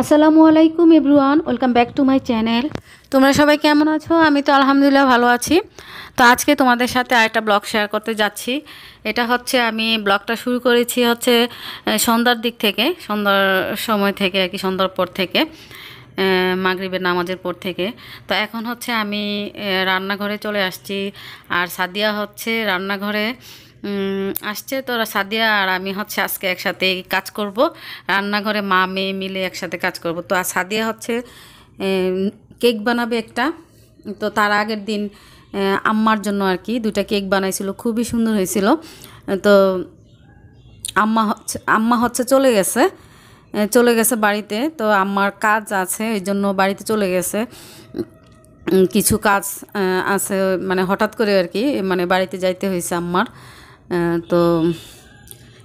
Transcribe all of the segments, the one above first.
আসসালামু আলাইকুম everyone welcome back to my channel তোমরা সবাই কেমন আছো আমি তো আলহামদুলিল্লাহ ভালো আছি তো আজকে তোমাদের সাথে আরেকটা ব্লগ শেয়ার করতে যাচ্ছি এটা হচ্ছে আমি ব্লগটা শুরু করেছি হচ্ছে সন্ধ্যার দিক থেকে সন্ধ্যার সময় থেকে আর কি সন্ধ্যার পর থেকে মাগরীবের নামাজের পর থেকে তো এখন হচ্ছে আমি রান্নাঘরে চলে আসছি আর সাদিয়া হচ্ছে রান্নাঘরে আসছে তোরা সাদিয়া আর আমি হচ্ছে আজকে একসাথে কাজ করব রান্নাঘরে মা মেয়ে মিলে একসাথে কাজ করব তো আর সাদিয়া হচ্ছে কেক বানাবে একটা তো তার আগের দিন আম্মার জন্য আর কি দুটা কেক বানাইছিল খুবই সুন্দর হয়েছিল তো আম্মা হচ্ছে আম্মা হচ্ছে চলে গেছে চলে গেছে বাড়িতে তো আম্মার কাজ আছে এই জন্য বাড়িতে চলে গেছে কিছু কাজ আছে মানে হঠাৎ করে আর কি মানে বাড়িতে যাইতে হয়েছে আম্মার তো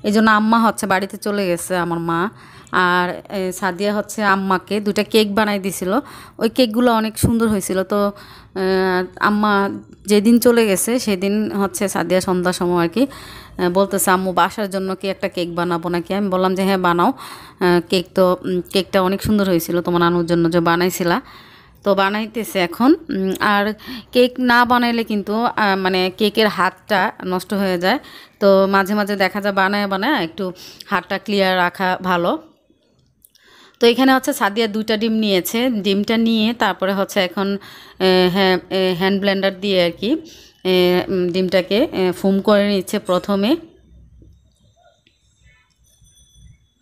এই জন্য আম্মা হচ্ছে বাড়িতে চলে গেছে আমার মা আর সাদিয়া হচ্ছে আম্মাকে দুটা কেক বানাই দিছিল ওই কেকগুলো অনেক সুন্দর হয়েছিল তো আম্মা যেদিন চলে গেছে সেদিন হচ্ছে সাদিয়া সন্ধ্যার সময় আর কি বলতেছে আম্মু বাসার জন্য কি একটা কেক বানাবো নাকি আমি বললাম যে হ্যাঁ বানাও কেক তো কেকটা অনেক সুন্দর হয়েছিল তোমার নানুর জন্য যে বানাইছিলা তো বানাইতেছে এখন আর কেক না বানাইলে কিন্তু মানে কেকের হাতটা নষ্ট হয়ে যায় তো মাঝে মাঝে দেখা যায় বানায় বানায় একটু হাতটা ক্লিয়ার রাখা ভালো তো এখানে হচ্ছে সাদিয়া দুইটা ডিম নিয়েছে ডিমটা নিয়ে তারপরে হচ্ছে এখন হ্যান্ড ব্লেন্ডার দিয়ে আর কি ডিমটাকে ফোম করে নিচ্ছে প্রথমে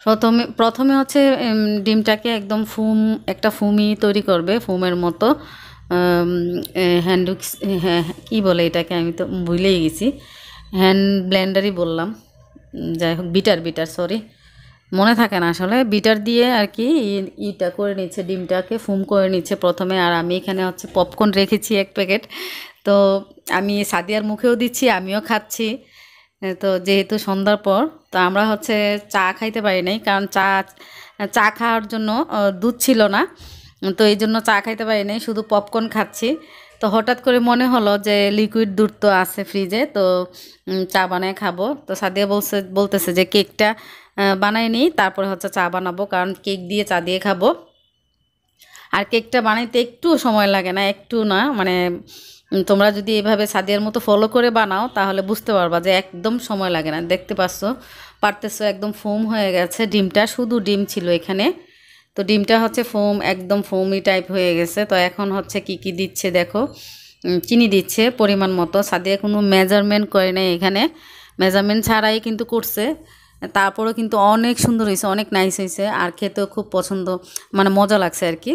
প্রথমে প্রথমে হচ্ছে ডিমটাকে একদম ফুম একটা ফুমি তৈরি করবে ফুমের মতো হ্যান্ডুক হ্যাঁ, হ্যাঁ কী বলে এটাকে আমি তো ভুলেই গেছি হ্যান্ড ব্লেন্ডারই বললাম যাই হোক বিটার বিটার সরি মনে থাকে না আসলে বিটার দিয়ে আর কি ইটা করে নিচ্ছে ডিমটাকে ফুম করে নিচ্ছে প্রথমে আর আমি এখানে হচ্ছে পপকর্ন রেখেছি এক প্যাকেট তো আমি সাদিয়ার মুখেও দিচ্ছি আমিও খাচ্ছি তো যেহেতু সন্ধ্যার পর তো আমরা হচ্ছে চা খাইতে পারি নাই কারণ চা চা খাওয়ার জন্য দুধ ছিল না তো এই জন্য চা খাইতে পারি নাই শুধু পপকর্ন খাচ্ছি তো হঠাৎ করে মনে হলো যে লিকুইড দুধ তো আছে ফ্রিজে তো চা বানায় খাবো তো সাদিয়া বলছে বলতেছে যে কেকটা বানাই নিই তারপরে হচ্ছে চা বানাবো কারণ কেক দিয়ে চা দিয়ে খাবো আর কেকটা বানাইতে একটুও সময় লাগে না একটু না মানে তোমরা যদি এভাবে সাদিয়ার মতো ফলো করে বানাও তাহলে বুঝতে পারবা যে একদম সময় লাগে না দেখতে পাচ্ছ পারতেছো একদম ফোম হয়ে গেছে ডিমটা শুধু ডিম ছিল এখানে তো ডিমটা হচ্ছে ফোম একদম ফোমই টাইপ হয়ে গেছে তো এখন হচ্ছে কি কি দিচ্ছে দেখো চিনি দিচ্ছে পরিমাণ মতো সাদিয়া কোনো মেজারমেন্ট করে নাই এখানে মেজারমেন্ট ছাড়াই কিন্তু করছে তারপরেও কিন্তু অনেক সুন্দর হয়েছে অনেক নাইস হয়েছে আর খেতেও খুব পছন্দ মানে মজা লাগছে আর কি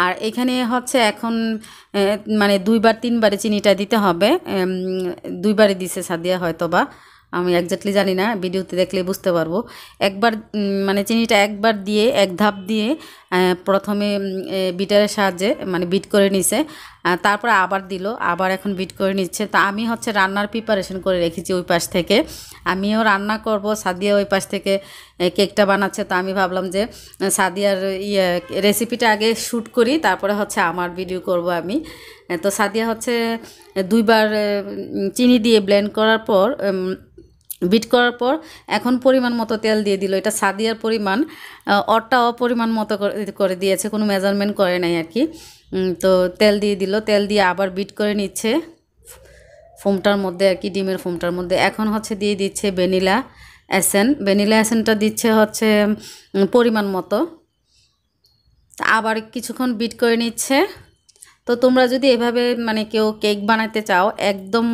আর এখানে হচ্ছে এখন মানে দুইবার তিনবারে চিনিটা দিতে হবে দুইবারে দিছে সাদিয়া হয়তো বা আমি একজাক্টলি জানি না ভিডিওতে দেখলে বুঝতে পারবো একবার মানে চিনিটা একবার দিয়ে এক ধাপ দিয়ে প্রথমে বিটারের সাহায্যে মানে বিট করে নিছে তারপরে আবার দিল আবার এখন বিট করে নিচ্ছে তা আমি হচ্ছে রান্নার প্রিপারেশন করে রেখেছি ওই পাশ থেকে আমিও রান্না করব সাদিয়া ওই পাশ থেকে কেকটা বানাচ্ছে তা আমি ভাবলাম যে সাদিয়ার ইয়ে রেসিপিটা আগে শ্যুট করি তারপরে হচ্ছে আমার ভিডিও করব আমি তো সাদিয়া হচ্ছে দুইবার চিনি দিয়ে ব্লেন্ড করার পর বিট করার পর এখন পরিমাণ মতো তেল দিয়ে দিল এটা সাদিয়ার পরিমাণ অটা অপরিমাণ মতো করে দিয়েছে কোনো মেজারমেন্ট করে নাই আর কি তো তেল দিয়ে দিল তেল দিয়ে আবার বিট করে নিচ্ছে ফোমটার মধ্যে আর কি ডিমের ফোমটার মধ্যে এখন হচ্ছে দিয়ে দিচ্ছে ভ্যানিলা অ্যাসেন ভ্যানিলা অ্যাসেনটা দিচ্ছে হচ্ছে পরিমাণ মতো আবার কিছুক্ষণ বিট করে নিচ্ছে তো তোমরা যদি এভাবে মানে কেউ কেক বানাতে চাও একদম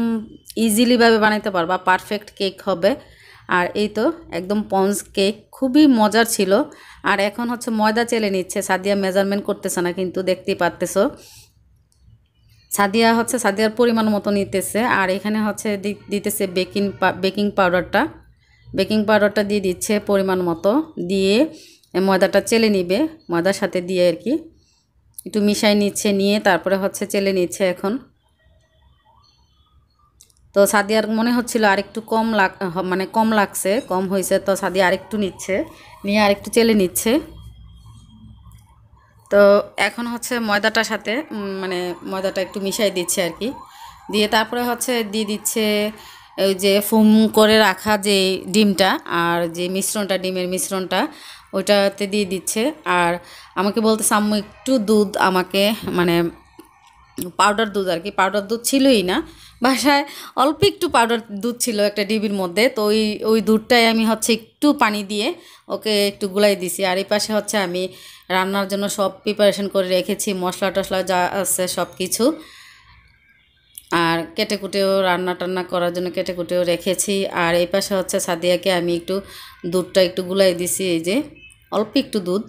ইজিলিভাবে বানাতে পারবা পারফেক্ট কেক হবে আর এই তো একদম পঞ্জ কেক খুবই মজার ছিল আর এখন হচ্ছে ময়দা চেলে নিচ্ছে সাদিয়া মেজারমেন্ট করতেছে না কিন্তু দেখতেই পারতেছো সাদিয়া হচ্ছে সাদিয়ার পরিমাণ মতো নিতেছে আর এখানে হচ্ছে দিতেছে বেকিং বেকিং পাউডারটা বেকিং পাউডারটা দিয়ে দিচ্ছে পরিমাণ মতো দিয়ে ময়দাটা চেলে নিবে ময়দার সাথে দিয়ে আর কি একটু মিশাই নিচ্ছে নিয়ে তারপরে হচ্ছে চেলে নিচ্ছে এখন তো আর মনে হচ্ছিল আরেকটু কম লাগ মানে কম লাগছে কম হয়েছে তো সাদিয়া আরেকটু নিচ্ছে নিয়ে আরেকটু চেলে নিচ্ছে তো এখন হচ্ছে ময়দাটার সাথে মানে ময়দাটা একটু মিশাই দিচ্ছে আর কি দিয়ে তারপরে হচ্ছে দিয়ে দিচ্ছে ওই যে ফুম করে রাখা যে ডিমটা আর যে মিশ্রণটা ডিমের মিশ্রণটা ওইটাতে দিয়ে দিচ্ছে আর আমাকে বলতে সাম্য একটু দুধ আমাকে মানে পাউডার দুধ আর কি পাউডার দুধ ছিলই না বাসায় অল্প একটু পাউডার দুধ ছিল একটা ডিবির মধ্যে তো ওই ওই দুধটাই আমি হচ্ছে একটু পানি দিয়ে ওকে একটু গুলাই দিছি আর এই পাশে হচ্ছে আমি রান্নার জন্য সব প্রিপারেশন করে রেখেছি মশলা টশলা যা আছে সব কিছু আর কেটে কুটেও রান্না টান্না করার জন্য কেটে কুটেও রেখেছি আর এই পাশে হচ্ছে সাদিয়াকে আমি একটু দুধটা একটু গুলাই দিছি এই যে অল্প একটু দুধ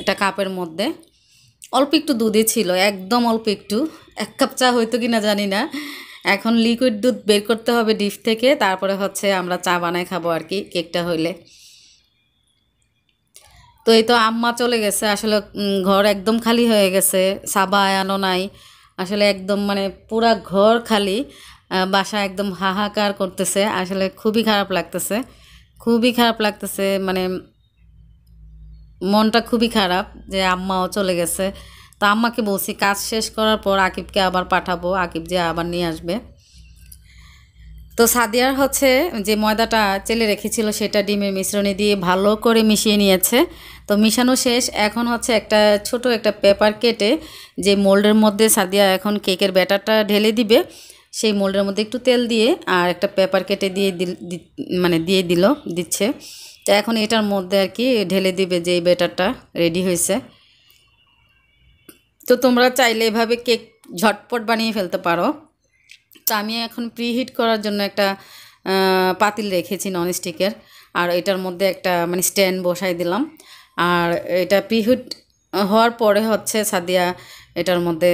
এটা কাপের মধ্যে অল্প একটু দুধই ছিল একদম অল্প একটু এক কাপ চা হয়তো কি না জানি না এখন লিকুইড দুধ বের করতে হবে ডিপ থেকে তারপরে হচ্ছে আমরা চা বানায় খাবো আর কি কেকটা হইলে তো এই তো আম্মা চলে গেছে আসলে ঘর একদম খালি হয়ে গেছে সাবা আয়ানো নাই আসলে একদম মানে পুরা ঘর খালি বাসা একদম হাহাকার করতেছে আসলে খুবই খারাপ লাগতেছে খুবই খারাপ লাগতেছে মানে মনটা খুবই খারাপ যে আম্মাও চলে গেছে তা আম্মাকে বলছি কাজ শেষ করার পর আকিবকে আবার পাঠাবো আকিব যে আবার নিয়ে আসবে তো সাদিয়ার হচ্ছে যে ময়দাটা চেলে রেখেছিল সেটা ডিমের মিশ্রণে দিয়ে ভালো করে মিশিয়ে নিয়েছে তো মিশানো শেষ এখন হচ্ছে একটা ছোট একটা পেপার কেটে যে মোল্ডের মধ্যে সাদিয়া এখন কেকের ব্যাটারটা ঢেলে দিবে সেই মোল্ডের মধ্যে একটু তেল দিয়ে আর একটা পেপার কেটে দিয়ে মানে দিয়ে দিল দিচ্ছে তো এখন এটার মধ্যে আর কি ঢেলে দিবে যে ব্যাটারটা রেডি হয়েছে তো তোমরা চাইলে এভাবে কেক ঝটপট বানিয়ে ফেলতে পারো হচ্ছে আমি এখন প্রিহিট করার জন্য একটা পাতিল রেখেছি ননস্টিকের আর এটার মধ্যে একটা মানে স্ট্যান্ড বসাই দিলাম আর এটা প্রিহিট হওয়ার পরে হচ্ছে সাদিয়া এটার মধ্যে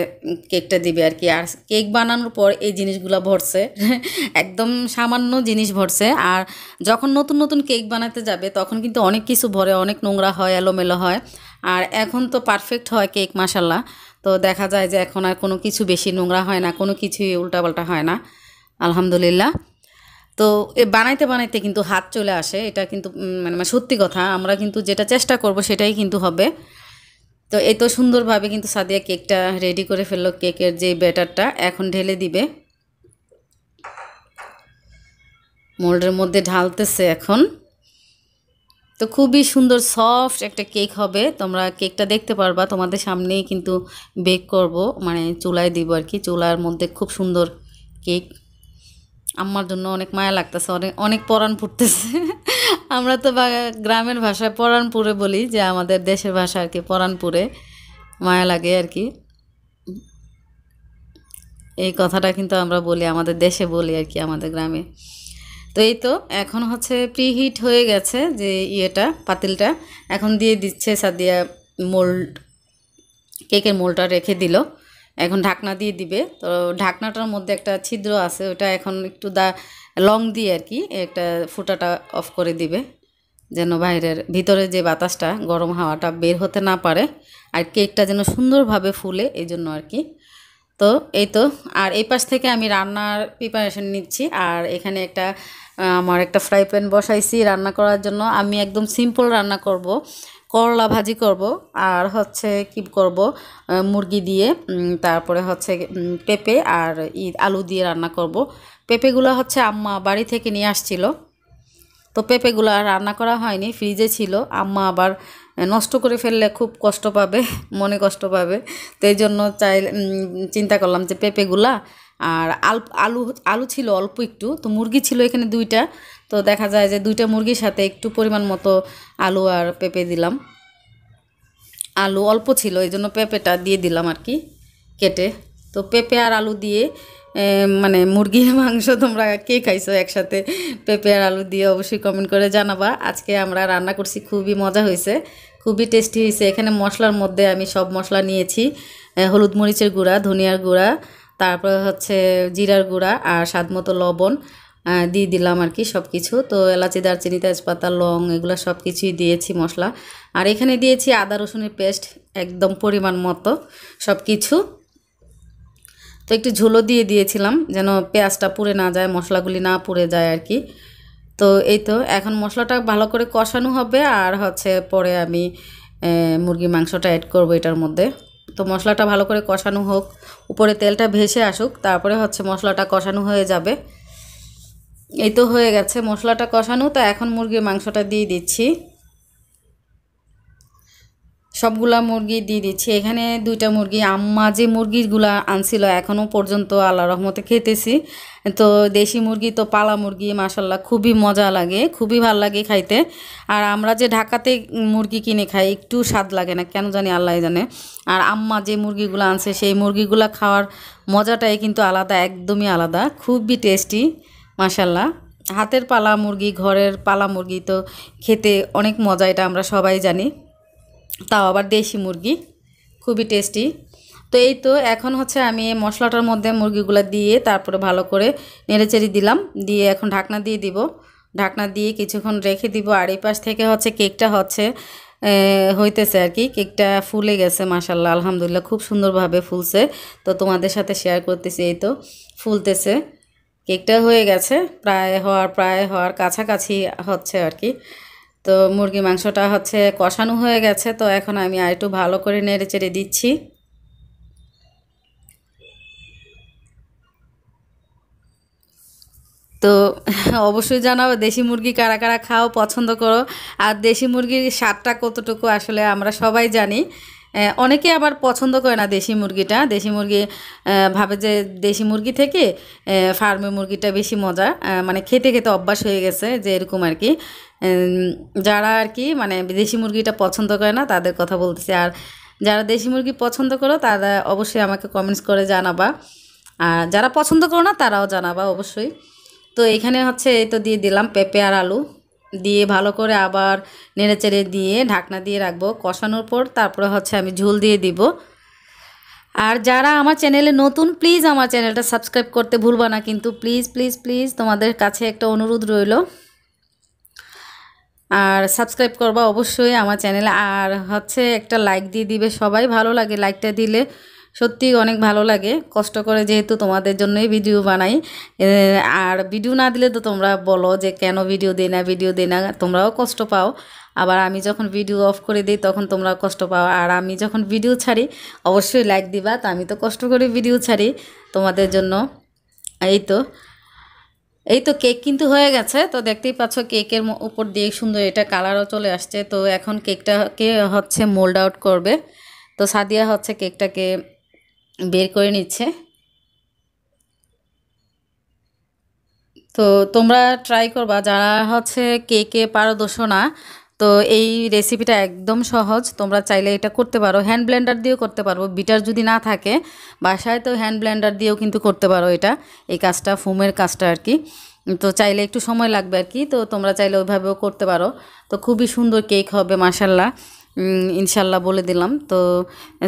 কেকটা দিবে আর কি আর কেক বানানোর পর এই জিনিসগুলো ভরছে একদম সামান্য জিনিস ভরছে আর যখন নতুন নতুন কেক বানাতে যাবে তখন কিন্তু অনেক কিছু ভরে অনেক নোংরা হয় এলোমেলো হয় আর এখন তো পারফেক্ট হয় কেক মাসাল্লাহ তো দেখা যায় যে এখন আর কোনো কিছু বেশি নোংরা হয় না কোনো কিছুই উল্টাপাল্টা হয় না আলহামদুলিল্লাহ তো এ বানাইতে বানাইতে কিন্তু হাত চলে আসে এটা কিন্তু মানে সত্যি কথা আমরা কিন্তু যেটা চেষ্টা করব সেটাই কিন্তু হবে তো এত সুন্দরভাবে কিন্তু সাদিয়া কেকটা রেডি করে ফেললো কেকের যে ব্যাটারটা এখন ঢেলে দিবে মোল্ডের মধ্যে ঢালতেছে এখন তো খুবই সুন্দর সফট একটা কেক হবে তোমরা কেকটা দেখতে পারবা তোমাদের সামনেই কিন্তু বেক করব মানে চুলায় দিব আর কি চুলার মধ্যে খুব সুন্দর কেক আমার জন্য অনেক মায়া লাগতেছে অনেক অনেক পরাণ পুড়তেছে আমরা তো গ্রামের ভাষায় পরাণপুরে বলি যে আমাদের দেশের ভাষা আর কি পরাণপুরে মায়া লাগে আর কি এই কথাটা কিন্তু আমরা বলি আমাদের দেশে বলি আর কি আমাদের গ্রামে তো এই তো এখন হচ্ছে প্রিহিট হয়ে গেছে যে ইয়েটা পাতিলটা এখন দিয়ে দিচ্ছে সাদিয়া মোল্ড কেকের মোলটা রেখে দিল এখন ঢাকনা দিয়ে দিবে তো ঢাকনাটার মধ্যে একটা ছিদ্র আছে ওটা এখন একটু দা লং দিয়ে আর কি একটা ফুটাটা অফ করে দিবে যেন বাইরের ভিতরে যে বাতাসটা গরম হাওয়াটা বের হতে না পারে আর কেকটা যেন সুন্দরভাবে ফুলে এই জন্য আর কি তো এই তো আর এই পাশ থেকে আমি রান্নার প্রিপারেশন নিচ্ছি আর এখানে একটা আমার একটা ফ্রাই প্যান বসাইছি রান্না করার জন্য আমি একদম সিম্পল রান্না করব করলা ভাজি করব আর হচ্ছে কি করব মুরগি দিয়ে তারপরে হচ্ছে পেঁপে আর ই আলু দিয়ে রান্না করব পেঁপেগুলো হচ্ছে আম্মা বাড়ি থেকে নিয়ে আসছিল তো পেঁপেগুলো রান্না করা হয়নি ফ্রিজে ছিল আম্মা আবার নষ্ট করে ফেললে খুব কষ্ট পাবে মনে কষ্ট পাবে তো এই জন্য চাই চিন্তা করলাম যে পেঁপেগুলা আর আলু আলু ছিল অল্প একটু তো মুরগি ছিল এখানে দুইটা তো দেখা যায় যে দুইটা মুরগির সাথে একটু পরিমাণ মতো আলু আর পেঁপে দিলাম আলু অল্প ছিল এই জন্য পেঁপেটা দিয়ে দিলাম আর কি কেটে তো পেঁপে আর আলু দিয়ে মানে মুরগির মাংস তোমরা কে খাইছো একসাথে পেঁপে আর আলু দিয়ে অবশ্যই কমেন্ট করে জানাবা আজকে আমরা রান্না করছি খুবই মজা হয়েছে খুবই টেস্টি হয়েছে এখানে মশলার মধ্যে আমি সব মশলা নিয়েছি হলুদ মরিচের গুঁড়া ধনিয়ার গুঁড়া তারপর হচ্ছে জিরার গুঁড়া আর স্বাদ মতো লবণ দিয়ে দিলাম আর কি সব কিছু তো এলাচি দারচিনি তেজপাতা লং এগুলো সব কিছুই দিয়েছি মশলা আর এখানে দিয়েছি আদা রসুনের পেস্ট একদম পরিমাণ মতো সব কিছু তো একটু ঝোলো দিয়ে দিয়েছিলাম যেন পেঁয়াজটা পুড়ে না যায় মশলাগুলি না পুড়ে যায় আর কি তো এই তো এখন মশলাটা ভালো করে কষানো হবে আর হচ্ছে পরে আমি মুরগি মাংসটা অ্যাড করবো এটার মধ্যে তো মশলাটা ভালো করে কষানো হোক উপরে তেলটা ভেসে আসুক তারপরে হচ্ছে মশলাটা কষানো হয়ে যাবে এই তো হয়ে গেছে মশলাটা কষানো তো এখন মুরগির মাংসটা দিয়ে দিচ্ছি সবগুলা মুরগি দিয়ে দিচ্ছি এখানে দুইটা মুরগি আম্মা যে মুরগিগুলা আনছিল এখনও পর্যন্ত আল্লাহ রহমতে খেতেছি তো দেশি মুরগি তো পালা মুরগি মাসাল্লাহ খুবই মজা লাগে খুবই ভাল লাগে খাইতে আর আমরা যে ঢাকাতে মুরগি কিনে খাই একটু স্বাদ লাগে না কেন জানি আল্লাহ জানে আর আম্মা যে মুরগিগুলো আনছে সেই মুরগিগুলা খাওয়ার মজাটাই কিন্তু আলাদা একদমই আলাদা খুবই টেস্টি মাসাল্লাহ হাতের পালা মুরগি ঘরের পালা মুরগি তো খেতে অনেক মজা এটা আমরা সবাই জানি তাও আবার দেশি মুরগি খুবই টেস্টি তো এই তো এখন হচ্ছে আমি মশলাটার মধ্যে মুরগিগুলো দিয়ে তারপরে ভালো করে নেড়েচেড়ে দিলাম দিয়ে এখন ঢাকনা দিয়ে দিব ঢাকনা দিয়ে কিছুক্ষণ রেখে দিব আর এই পাশ থেকে হচ্ছে কেকটা হচ্ছে হইতেছে আর কি কেকটা ফুলে গেছে মাসাল্লাহ আলহামদুলিল্লাহ খুব সুন্দরভাবে ফুলছে তো তোমাদের সাথে শেয়ার করতেছি এই তো ফুলতেছে কেকটা হয়ে গেছে প্রায় হওয়ার প্রায় হওয়ার কাছাকাছি হচ্ছে আর কি তো মুরগি মাংসটা হচ্ছে কষানো হয়ে গেছে তো এখন আমি আর একটু ভালো করে নেড়ে চেড়ে দিচ্ছি তো অবশ্যই জানাবো দেশি মুরগি কারা কারা খাও পছন্দ করো আর দেশি মুরগির স্বাদটা কতটুকু আসলে আমরা সবাই জানি অনেকে আবার পছন্দ করে না দেশি মুরগিটা দেশি মুরগি ভাবে যে দেশি মুরগি থেকে ফার্মে মুরগিটা বেশি মজা মানে খেতে খেতে অভ্যাস হয়ে গেছে যে এরকম আর কি যারা আর কি মানে দেশি মুরগিটা পছন্দ করে না তাদের কথা বলতেছি আর যারা দেশি মুরগি পছন্দ করো তারা অবশ্যই আমাকে কমেন্টস করে জানাবা আর যারা পছন্দ করো না তারাও জানাবা অবশ্যই তো এখানে হচ্ছে এই তো দিয়ে দিলাম পেঁপে আর আলু দিয়ে ভালো করে আবার নেড়েচেড়ে দিয়ে ঢাকনা দিয়ে রাখবো কষানোর পর তারপরে হচ্ছে আমি ঝোল দিয়ে দিব আর যারা আমার চ্যানেলে নতুন প্লিজ আমার চ্যানেলটা সাবস্ক্রাইব করতে ভুলবা না কিন্তু প্লিজ প্লিজ প্লিজ তোমাদের কাছে একটা অনুরোধ রইল আর সাবস্ক্রাইব করবা অবশ্যই আমার চ্যানেলে আর হচ্ছে একটা লাইক দিয়ে দিবে সবাই ভালো লাগে লাইকটা দিলে সত্যি অনেক ভালো লাগে কষ্ট করে যেহেতু তোমাদের জন্যই ভিডিও বানাই আর ভিডিও না দিলে তো তোমরা বলো যে কেন ভিডিও দিই না ভিডিও দিই না তোমরাও কষ্ট পাও আবার আমি যখন ভিডিও অফ করে দিই তখন তোমরা কষ্ট পাও আর আমি যখন ভিডিও ছাড়ি অবশ্যই লাইক দিবা তো আমি তো কষ্ট করে ভিডিও ছাড়ি তোমাদের জন্য এই তো এই তো কেক কিন্তু হয়ে গেছে তো দেখতেই পাচ্ছ কেকের উপর দিয়ে সুন্দর এটা কালারও চলে আসছে তো এখন কেকটাকে হচ্ছে মোল্ড আউট করবে তো সাদিয়া হচ্ছে কেকটাকে বের করে নিচ্ছে তো তোমরা ট্রাই করবা যারা হচ্ছে কেকে পারদর্শ না তো এই রেসিপিটা একদম সহজ তোমরা চাইলে এটা করতে পারো হ্যান্ড ব্লেন্ডার দিয়েও করতে পারবো বিটার যদি না থাকে বাসায় তো হ্যান্ড ব্লেন্ডার দিয়েও কিন্তু করতে পারো এটা এই কাজটা ফুমের কাজটা আর কি তো চাইলে একটু সময় লাগবে আর কি তো তোমরা চাইলে ওইভাবেও করতে পারো তো খুবই সুন্দর কেক হবে মাসাল্লাহ ইনশাল্লাহ বলে দিলাম তো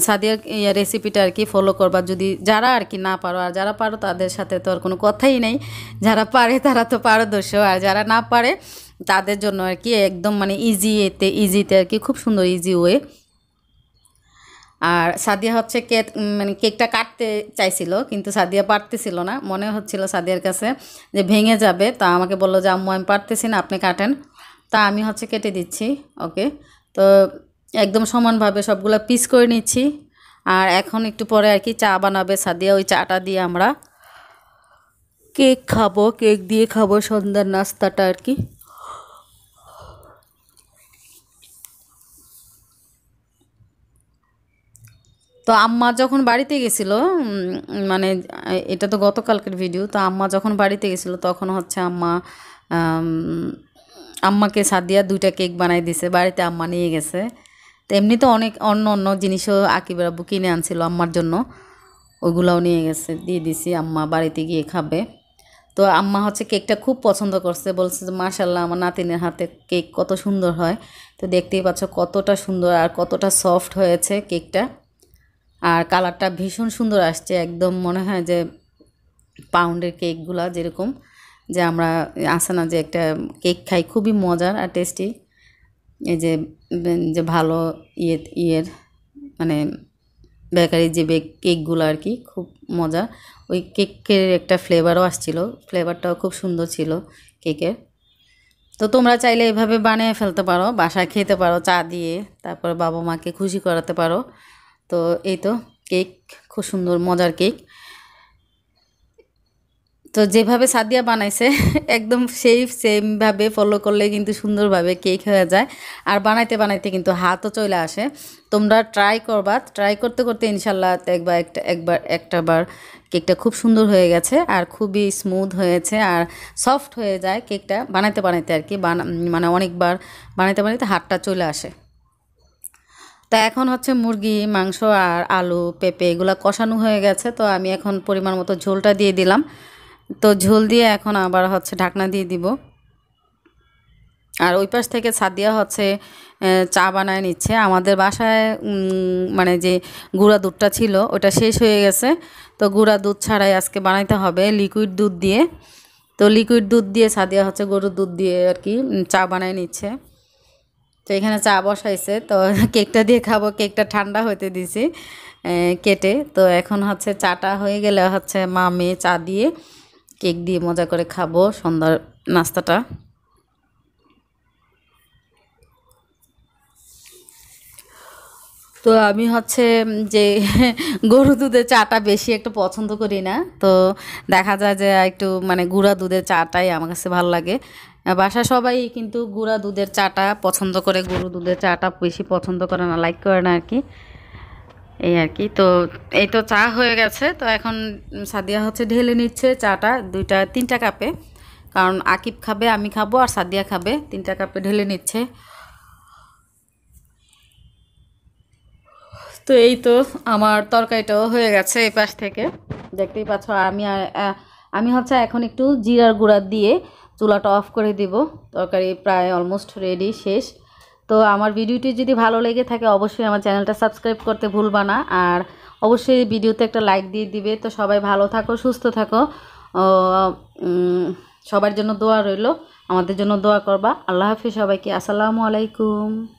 সাদিয়া রেসিপিটা আর কি ফলো করবার যদি যারা আর কি না পারো আর যারা পারো তাদের সাথে তো আর কোনো কথাই নেই যারা পারে তারা তো পারদর্শী আর যারা না পারে তাদের জন্য আর কি একদম মানে ইজি এতে ইজিতে আর কি খুব সুন্দর ইজি ওয়ে আর সাদিয়া হচ্ছে কেক মানে কেকটা কাটতে চাইছিল কিন্তু সাদিয়া পারতেছিল না মনে হচ্ছিল সাদিয়ার কাছে যে ভেঙে যাবে তা আমাকে বললো যে আম্মু আমি পারতেছি না আপনি কাটেন তা আমি হচ্ছে কেটে দিচ্ছি ওকে তো একদম সমানভাবে সবগুলো পিস করে নিচ্ছি আর এখন একটু পরে আর কি চা বানাবে সাদিয়া ওই চাটা দিয়ে আমরা কেক খাবো কেক দিয়ে খাবো সন্ধ্যার নাস্তাটা আর কি তো আম্মা যখন বাড়িতে গেছিলো মানে এটা তো গতকালকের ভিডিও তো আম্মা যখন বাড়িতে গেছিলো তখন হচ্ছে আম্মা আম্মাকে সাদিয়া দুইটা কেক বানাই দিছে বাড়িতে আম্মা নিয়ে গেছে তো এমনিতে অনেক অন্য অন্য জিনিসও আকিবের আব্বু কিনে আনছিল আম্মার জন্য ওগুলাও নিয়ে গেছে দিয়ে দিছি আম্মা বাড়িতে গিয়ে খাবে তো আম্মা হচ্ছে কেকটা খুব পছন্দ করছে বলছে যে মাশাল্লাহ আমার নাতিনের হাতে কেক কত সুন্দর হয় তো দেখতেই পাচ্ছ কতটা সুন্দর আর কতটা সফট হয়েছে কেকটা আর কালারটা ভীষণ সুন্দর আসছে একদম মনে হয় যে পাউন্ডের কেকগুলা যেরকম যে আমরা আসে না যে একটা কেক খাই খুবই মজার আর টেস্টি এই যে যে ভালো ইয়ে ইয়ের মানে বেকারির যে বেক কেকগুলো আর কি খুব মজা ওই কেকের একটা ফ্লেভারও আসছিল ফ্লেভারটাও খুব সুন্দর ছিল কেকের তো তোমরা চাইলে এভাবে বানিয়ে ফেলতে পারো বাসায় খেতে পারো চা দিয়ে তারপর বাবা মাকে খুশি করাতে পারো তো এই তো কেক খুব সুন্দর মজার কেক তো যেভাবে সাদিয়া বানাইছে একদম সেই সেমভাবে ফলো করলে কিন্তু সুন্দরভাবে কেক হয়ে যায় আর বানাইতে বানাইতে কিন্তু হাতও চলে আসে তোমরা ট্রাই করবা ট্রাই করতে করতে ইনশাল্লাহ একবার একটা একবার একটা বার কেকটা খুব সুন্দর হয়ে গেছে আর খুবই স্মুথ হয়েছে আর সফট হয়ে যায় কেকটা বানাইতে বানাইতে আর কি বানা মানে অনেকবার বানাইতে বানাইতে হাতটা চলে আসে তা এখন হচ্ছে মুরগি মাংস আর আলু পেঁপে এগুলো কষানো হয়ে গেছে তো আমি এখন পরিমাণ মতো ঝোলটা দিয়ে দিলাম তো ঝোল দিয়ে এখন আবার হচ্ছে ঢাকনা দিয়ে দিব আর ওই পাশ থেকে সাদিয়া হচ্ছে চা বানায় নিচ্ছে আমাদের বাসায় মানে যে গুঁড়া দুধটা ছিল ওটা শেষ হয়ে গেছে তো গুঁড়া দুধ ছাড়াই আজকে বানাইতে হবে লিকুইড দুধ দিয়ে তো লিকুইড দুধ দিয়ে সাদিয়া হচ্ছে গরুর দুধ দিয়ে আর কি চা বানায় নিচ্ছে তো এখানে চা বসাইছে তো কেকটা দিয়ে খাবো কেকটা ঠান্ডা হতে দিছি কেটে তো এখন হচ্ছে চাটা হয়ে গেলে হচ্ছে মা মেয়ে চা দিয়ে কেক দিয়ে মজা করে খাবো সন্ধ্যার নাস্তাটা তো আমি হচ্ছে যে গরু দুধের চাটা বেশি একটু পছন্দ করি না তো দেখা যায় যে একটু মানে গুঁড়া দুধের চাটাই আমার কাছে ভালো লাগে বাসা সবাই কিন্তু গুঁড়া দুধের চাটা পছন্দ করে গরু দুধের চাটা বেশি পছন্দ করে না লাইক করে না আর কি এই আর কি তো এই তো চা হয়ে গেছে তো এখন সাদিয়া হচ্ছে ঢেলে নিচ্ছে চাটা দুইটা তিনটা কাপে কারণ আকিব খাবে আমি খাবো আর সাদিয়া খাবে তিনটা কাপে ঢেলে নিচ্ছে তো এই তো আমার তরকারিটাও হয়ে গেছে এই পাশ থেকে দেখতেই পাচ্ছ আমি আমি হচ্ছে এখন একটু জিরার গুঁড়া দিয়ে চুলাটা অফ করে দিব তরকারি প্রায় অলমোস্ট রেডি শেষ তো আমার ভিডিওটি যদি ভালো লেগে থাকে অবশ্যই আমার চ্যানেলটা সাবস্ক্রাইব করতে ভুলবা না আর অবশ্যই ভিডিওতে একটা লাইক দিয়ে দিবে তো সবাই ভালো থাকো সুস্থ থাকো সবার জন্য দোয়া রইল আমাদের জন্য দোয়া করবা আল্লাহ হাফিজ সবাইকে আসসালামু আলাইকুম